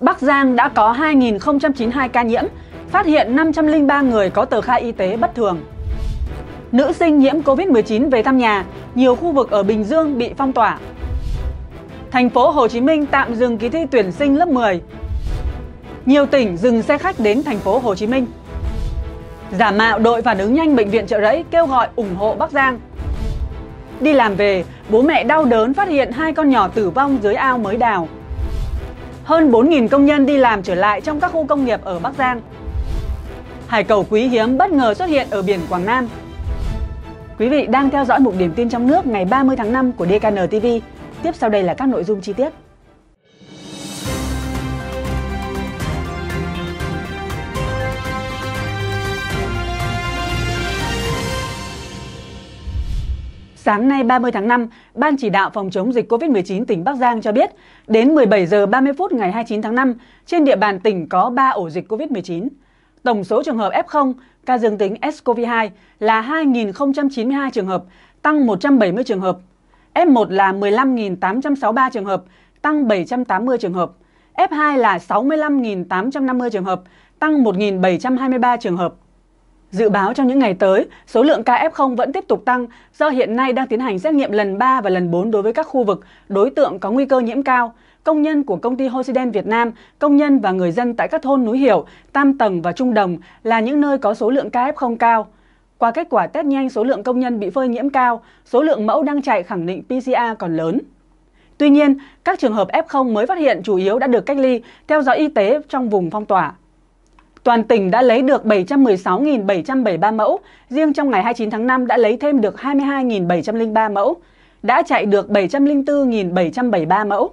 Bắc Giang đã có 2.092 ca nhiễm, phát hiện 503 người có tờ khai y tế bất thường. Nữ sinh nhiễm Covid-19 về thăm nhà, nhiều khu vực ở Bình Dương bị phong tỏa. Thành phố Hồ Chí Minh tạm dừng kỳ thi tuyển sinh lớp 10. Nhiều tỉnh dừng xe khách đến thành phố Hồ Chí Minh. Giả mạo đội phản ứng nhanh bệnh viện Trợ Rẫy kêu gọi ủng hộ Bắc Giang. Đi làm về, bố mẹ đau đớn phát hiện hai con nhỏ tử vong dưới ao mới đào hơn 4.000 công nhân đi làm trở lại trong các khu công nghiệp ở Bắc Giang. Hải cầu quý hiếm bất ngờ xuất hiện ở biển Quảng Nam. Quý vị đang theo dõi mục điểm tin trong nước ngày 30 tháng 5 của DKN TV. Tiếp sau đây là các nội dung chi tiết. Sáng nay 30 tháng 5, Ban chỉ đạo phòng chống dịch COVID-19 tỉnh Bắc Giang cho biết, đến 17 giờ 30 phút ngày 29 tháng 5, trên địa bàn tỉnh có 3 ổ dịch COVID-19. Tổng số trường hợp F0, ca dương tính SCOV2 là 2.092 trường hợp, tăng 170 trường hợp. F1 là 15.863 trường hợp, tăng 780 trường hợp. F2 là 65.850 trường hợp, tăng 1.723 trường hợp. Dự báo trong những ngày tới, số lượng ca F0 vẫn tiếp tục tăng do hiện nay đang tiến hành xét nghiệm lần 3 và lần 4 đối với các khu vực đối tượng có nguy cơ nhiễm cao, công nhân của công ty Hosiden Việt Nam, công nhân và người dân tại các thôn núi Hiểu, Tam Tầng và Trung Đồng là những nơi có số lượng ca F0 cao. Qua kết quả test nhanh số lượng công nhân bị phơi nhiễm cao, số lượng mẫu đang chạy khẳng định PCR còn lớn. Tuy nhiên, các trường hợp F0 mới phát hiện chủ yếu đã được cách ly, theo dõi y tế trong vùng phong tỏa. Toàn tỉnh đã lấy được 716.773 mẫu, riêng trong ngày 29 tháng 5 đã lấy thêm được 22.703 mẫu, đã chạy được 704.773 mẫu.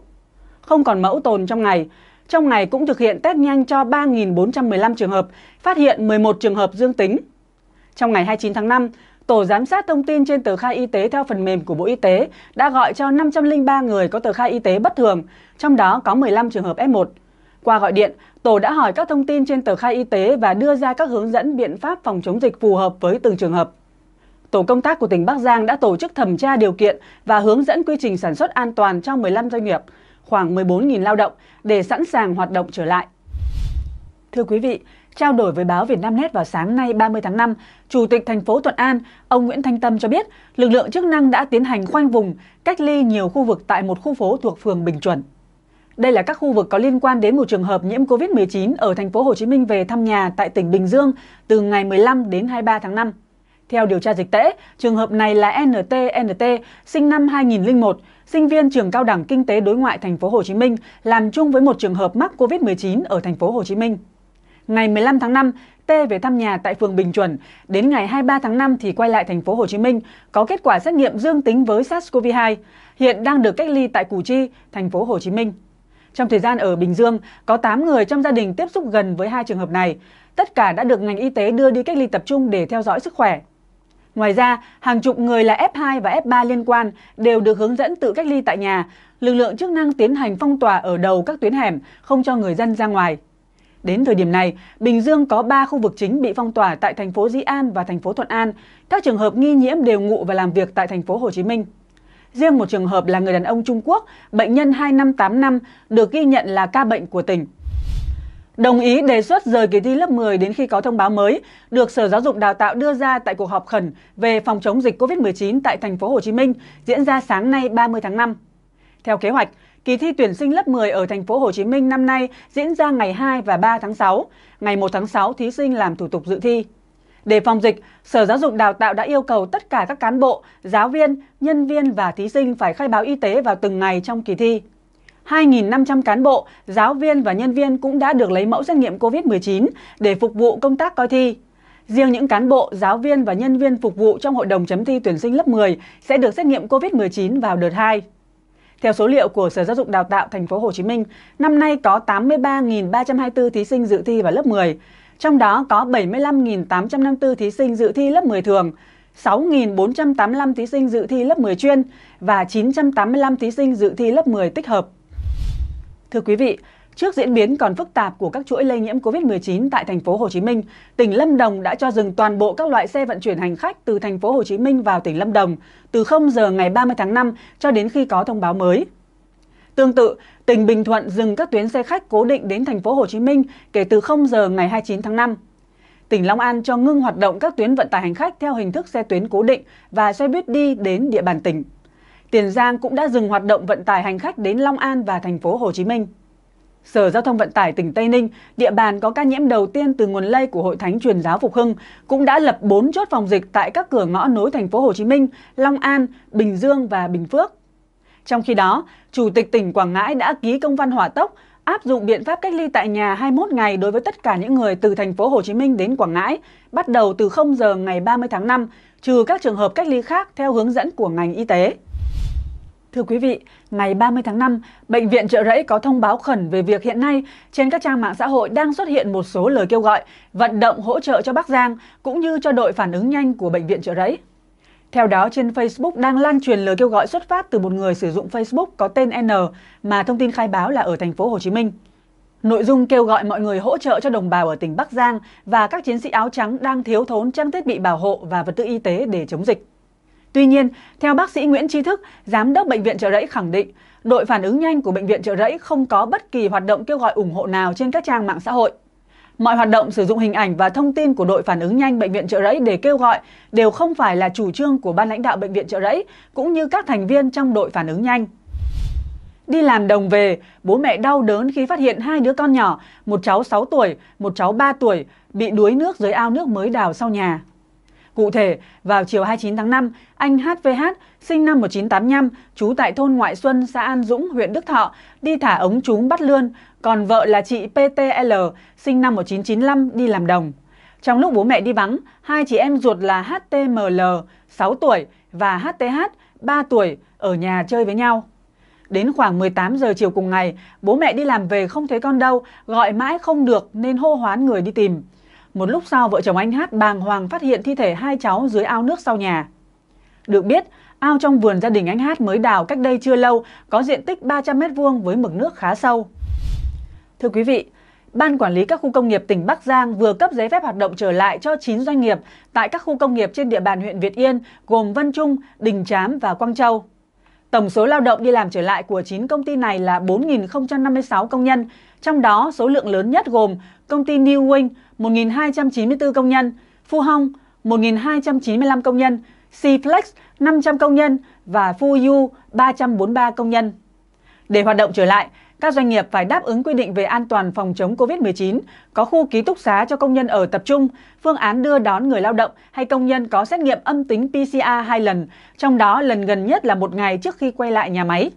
Không còn mẫu tồn trong ngày, trong ngày cũng thực hiện test nhanh cho 3.415 trường hợp, phát hiện 11 trường hợp dương tính. Trong ngày 29 tháng 5, Tổ giám sát thông tin trên tờ khai y tế theo phần mềm của Bộ Y tế đã gọi cho 503 người có tờ khai y tế bất thường, trong đó có 15 trường hợp F1. Qua gọi điện, tổ đã hỏi các thông tin trên tờ khai y tế và đưa ra các hướng dẫn biện pháp phòng chống dịch phù hợp với từng trường hợp. Tổ công tác của tỉnh Bắc Giang đã tổ chức thẩm tra điều kiện và hướng dẫn quy trình sản xuất an toàn cho 15 doanh nghiệp, khoảng 14.000 lao động để sẵn sàng hoạt động trở lại. Thưa quý vị, trao đổi với báo Vietnamnet vào sáng nay 30 tháng 5, Chủ tịch thành phố Thuận An, ông Nguyễn Thanh Tâm cho biết, lực lượng chức năng đã tiến hành khoanh vùng, cách ly nhiều khu vực tại một khu phố thuộc phường Bình Chuẩn. Đây là các khu vực có liên quan đến một trường hợp nhiễm COVID-19 ở thành phố Hồ Chí Minh về thăm nhà tại tỉnh Bình Dương từ ngày 15 đến 23 tháng 5. Theo điều tra dịch tễ, trường hợp này là NTNT, sinh năm 2001, sinh viên trường Cao đẳng Kinh tế Đối ngoại thành phố Hồ Chí Minh, làm chung với một trường hợp mắc COVID-19 ở thành phố Hồ Chí Minh. Ngày 15 tháng 5, T về thăm nhà tại phường Bình Chuẩn, đến ngày 23 tháng 5 thì quay lại thành phố Hồ Chí Minh, có kết quả xét nghiệm dương tính với SARS-CoV-2, hiện đang được cách ly tại Củ Chi, thành phố Hồ Chí Minh. Trong thời gian ở Bình Dương, có 8 người trong gia đình tiếp xúc gần với hai trường hợp này. Tất cả đã được ngành y tế đưa đi cách ly tập trung để theo dõi sức khỏe. Ngoài ra, hàng chục người là F2 và F3 liên quan đều được hướng dẫn tự cách ly tại nhà. Lực lượng chức năng tiến hành phong tỏa ở đầu các tuyến hẻm, không cho người dân ra ngoài. Đến thời điểm này, Bình Dương có 3 khu vực chính bị phong tỏa tại thành phố Di An và thành phố Thuận An. Các trường hợp nghi nhiễm đều ngụ và làm việc tại thành phố Hồ Chí Minh. Riêng một trường hợp là người đàn ông Trung Quốc, bệnh nhân 2585, được ghi nhận là ca bệnh của tỉnh. Đồng ý đề xuất rời kỳ thi lớp 10 đến khi có thông báo mới, được Sở Giáo dục Đào tạo đưa ra tại cuộc họp khẩn về phòng chống dịch COVID-19 tại thành phố Hồ Chí Minh diễn ra sáng nay 30 tháng 5. Theo kế hoạch, kỳ thi tuyển sinh lớp 10 ở thành phố Hồ Chí Minh năm nay diễn ra ngày 2 và 3 tháng 6. Ngày 1 tháng 6 thí sinh làm thủ tục dự thi. Để phòng dịch, Sở Giáo dục Đào tạo đã yêu cầu tất cả các cán bộ, giáo viên, nhân viên và thí sinh phải khai báo y tế vào từng ngày trong kỳ thi. 2.500 cán bộ, giáo viên và nhân viên cũng đã được lấy mẫu xét nghiệm COVID-19 để phục vụ công tác coi thi. Riêng những cán bộ, giáo viên và nhân viên phục vụ trong hội đồng chấm thi tuyển sinh lớp 10 sẽ được xét nghiệm COVID-19 vào đợt 2. Theo số liệu của Sở Giáo dục Đào tạo Thành phố Hồ Chí Minh, năm nay có 83.324 thí sinh dự thi vào lớp 10 trong đó có 75.854 thí sinh dự thi lớp 10 thường, 6.485 thí sinh dự thi lớp 10 chuyên và 985 thí sinh dự thi lớp 10 tích hợp. Thưa quý vị, Trước diễn biến còn phức tạp của các chuỗi lây nhiễm COVID-19 tại thành phố Hồ Chí Minh, tỉnh Lâm Đồng đã cho dừng toàn bộ các loại xe vận chuyển hành khách từ thành phố Hồ Chí Minh vào tỉnh Lâm Đồng từ 0 giờ ngày 30 tháng 5 cho đến khi có thông báo mới. Tương tự, tỉnh Bình Thuận dừng các tuyến xe khách cố định đến thành phố Hồ Chí Minh kể từ 0 giờ ngày 29 tháng 5. Tỉnh Long An cho ngưng hoạt động các tuyến vận tải hành khách theo hình thức xe tuyến cố định và xe buýt đi đến địa bàn tỉnh. Tiền Giang cũng đã dừng hoạt động vận tải hành khách đến Long An và thành phố Hồ Chí Minh. Sở Giao thông Vận tải tỉnh Tây Ninh, địa bàn có ca nhiễm đầu tiên từ nguồn lây của Hội Thánh Truyền giáo Phục Hưng, cũng đã lập 4 chốt phòng dịch tại các cửa ngõ nối thành phố Hồ Chí Minh, Long An, Bình Dương và Bình Phước. Trong khi đó, Chủ tịch tỉnh Quảng Ngãi đã ký công văn hỏa tốc áp dụng biện pháp cách ly tại nhà 21 ngày đối với tất cả những người từ thành phố Hồ Chí Minh đến Quảng Ngãi, bắt đầu từ 0 giờ ngày 30 tháng 5, trừ các trường hợp cách ly khác theo hướng dẫn của ngành y tế. Thưa quý vị, ngày 30 tháng 5, Bệnh viện Trợ Rẫy có thông báo khẩn về việc hiện nay trên các trang mạng xã hội đang xuất hiện một số lời kêu gọi vận động hỗ trợ cho Bắc Giang cũng như cho đội phản ứng nhanh của Bệnh viện Trợ Rẫy. Theo đó, trên Facebook đang lan truyền lời kêu gọi xuất phát từ một người sử dụng Facebook có tên N mà thông tin khai báo là ở thành phố Hồ Chí Minh. Nội dung kêu gọi mọi người hỗ trợ cho đồng bào ở tỉnh Bắc Giang và các chiến sĩ áo trắng đang thiếu thốn trang thiết bị bảo hộ và vật tư y tế để chống dịch. Tuy nhiên, theo bác sĩ Nguyễn Tri Thức, giám đốc bệnh viện Trợ Rẫy khẳng định, đội phản ứng nhanh của bệnh viện Trợ Rẫy không có bất kỳ hoạt động kêu gọi ủng hộ nào trên các trang mạng xã hội. Mọi hoạt động sử dụng hình ảnh và thông tin của đội phản ứng nhanh Bệnh viện Trợ Rẫy để kêu gọi đều không phải là chủ trương của ban lãnh đạo Bệnh viện Trợ Rẫy, cũng như các thành viên trong đội phản ứng nhanh. Đi làm đồng về, bố mẹ đau đớn khi phát hiện hai đứa con nhỏ, một cháu 6 tuổi, một cháu 3 tuổi, bị đuối nước dưới ao nước mới đào sau nhà. Cụ thể, vào chiều 29 tháng 5, anh HVH, sinh năm 1985, trú tại thôn Ngoại Xuân, xã An Dũng, huyện Đức Thọ, đi thả ống trúng bắt lươn, còn vợ là chị PTL, sinh năm 1995, đi làm đồng. Trong lúc bố mẹ đi vắng, hai chị em ruột là HTML, 6 tuổi, và HTH, 3 tuổi, ở nhà chơi với nhau. Đến khoảng 18 giờ chiều cùng ngày, bố mẹ đi làm về không thấy con đâu, gọi mãi không được nên hô hoán người đi tìm. Một lúc sau, vợ chồng anh Hát bàng hoàng phát hiện thi thể hai cháu dưới ao nước sau nhà. Được biết, ao trong vườn gia đình anh Hát mới đào cách đây chưa lâu có diện tích 300 m2 với mực nước khá sâu. Thưa quý vị, Ban Quản lý các khu công nghiệp tỉnh Bắc Giang vừa cấp giấy phép hoạt động trở lại cho 9 doanh nghiệp tại các khu công nghiệp trên địa bàn huyện Việt Yên gồm Vân Trung, Đình Chám và Quang Châu. Tổng số lao động đi làm trở lại của 9 công ty này là 4.056 công nhân, trong đó, số lượng lớn nhất gồm công ty New Wing 1.294 công nhân, Phu Hong 1.295 công nhân, Flex 500 công nhân và Yu 343 công nhân. Để hoạt động trở lại, các doanh nghiệp phải đáp ứng quy định về an toàn phòng chống COVID-19, có khu ký túc xá cho công nhân ở tập trung, phương án đưa đón người lao động hay công nhân có xét nghiệm âm tính PCR hai lần, trong đó lần gần nhất là một ngày trước khi quay lại nhà máy.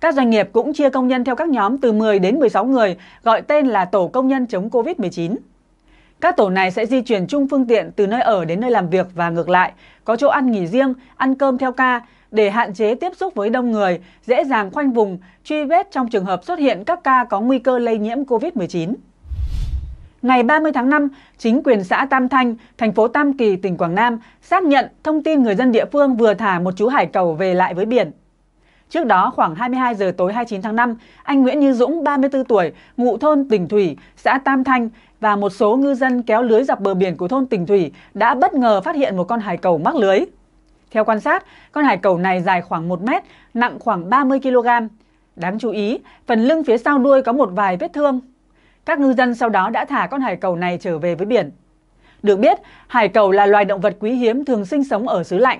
Các doanh nghiệp cũng chia công nhân theo các nhóm từ 10 đến 16 người, gọi tên là tổ công nhân chống COVID-19. Các tổ này sẽ di chuyển chung phương tiện từ nơi ở đến nơi làm việc và ngược lại, có chỗ ăn nghỉ riêng, ăn cơm theo ca để hạn chế tiếp xúc với đông người, dễ dàng khoanh vùng, truy vết trong trường hợp xuất hiện các ca có nguy cơ lây nhiễm COVID-19. Ngày 30 tháng 5, chính quyền xã Tam Thanh, thành phố Tam Kỳ, tỉnh Quảng Nam xác nhận thông tin người dân địa phương vừa thả một chú hải cầu về lại với biển. Trước đó khoảng 22 giờ tối 29 tháng 5, anh Nguyễn Như Dũng, 34 tuổi, ngụ thôn Tỉnh Thủy, xã Tam Thanh và một số ngư dân kéo lưới dọc bờ biển của thôn Tỉnh Thủy đã bất ngờ phát hiện một con hải cẩu mắc lưới. Theo quan sát, con hải cẩu này dài khoảng 1 mét, nặng khoảng 30 kg. Đáng chú ý, phần lưng phía sau đuôi có một vài vết thương. Các ngư dân sau đó đã thả con hải cẩu này trở về với biển. Được biết, hải cẩu là loài động vật quý hiếm thường sinh sống ở xứ lạnh.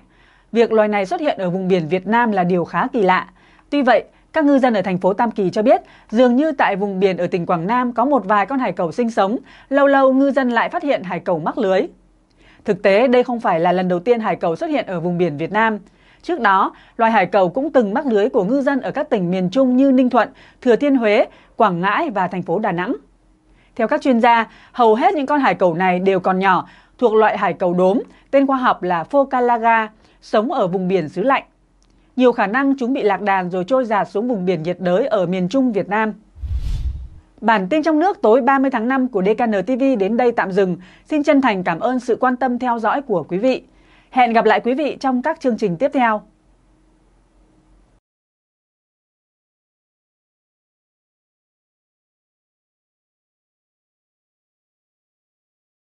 Việc loài này xuất hiện ở vùng biển Việt Nam là điều khá kỳ lạ. Tuy vậy, các ngư dân ở thành phố Tam Kỳ cho biết, dường như tại vùng biển ở tỉnh Quảng Nam có một vài con hải cẩu sinh sống, lâu lâu ngư dân lại phát hiện hải cẩu mắc lưới. Thực tế, đây không phải là lần đầu tiên hải cẩu xuất hiện ở vùng biển Việt Nam. Trước đó, loài hải cẩu cũng từng mắc lưới của ngư dân ở các tỉnh miền Trung như Ninh Thuận, Thừa Thiên Huế, Quảng Ngãi và thành phố Đà Nẵng. Theo các chuyên gia, hầu hết những con hải cẩu này đều còn nhỏ, thuộc loại hải cẩu đốm, tên khoa học là Phocalaga, sống ở vùng biển xứ lạnh. Nhiều khả năng chúng bị lạc đàn rồi trôi dạt xuống vùng biển nhiệt đới ở miền Trung Việt Nam. Bản tin trong nước tối 30 tháng 5 của DKN TV đến đây tạm dừng. Xin chân thành cảm ơn sự quan tâm theo dõi của quý vị. Hẹn gặp lại quý vị trong các chương trình tiếp theo.